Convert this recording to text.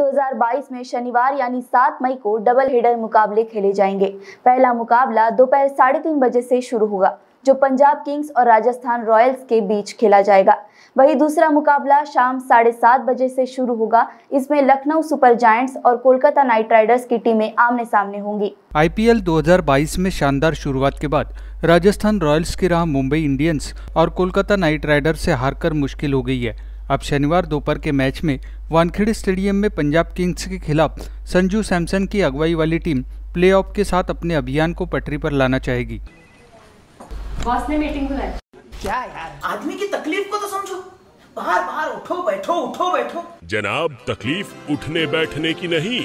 2022 में शनिवार यानी 7 मई को डबल हेडर मुकाबले खेले जाएंगे पहला मुकाबला दोपहर साढ़े तीन बजे से शुरू होगा जो पंजाब किंग्स और राजस्थान रॉयल्स के बीच खेला जाएगा वही दूसरा मुकाबला शाम साढ़े सात बजे से शुरू होगा इसमें लखनऊ सुपर जायंट्स और कोलकाता नाइट राइडर्स की टीमें आमने सामने होंगी आईपीएल 2022 में शानदार शुरुआत के बाद राजस्थान रॉयल्स की राह मुंबई इंडियंस और कोलकाता नाइट राइडर्स से हारकर मुश्किल हो गई है अब शनिवार दोपहर के मैच में वानखेड़े स्टेडियम में पंजाब किंग्स के खिलाफ संजू सैमसन की अगुवाई वाली टीम प्लेऑफ के साथ अपने अभियान को पटरी पर लाना चाहेगी बॉस ने मीटिंग बुलाई क्या यार आदमी की तकलीफ को तो समझो बाहर बाहर उठो बैठो उठो बैठो जनाब तकलीफ उठने बैठने की नहीं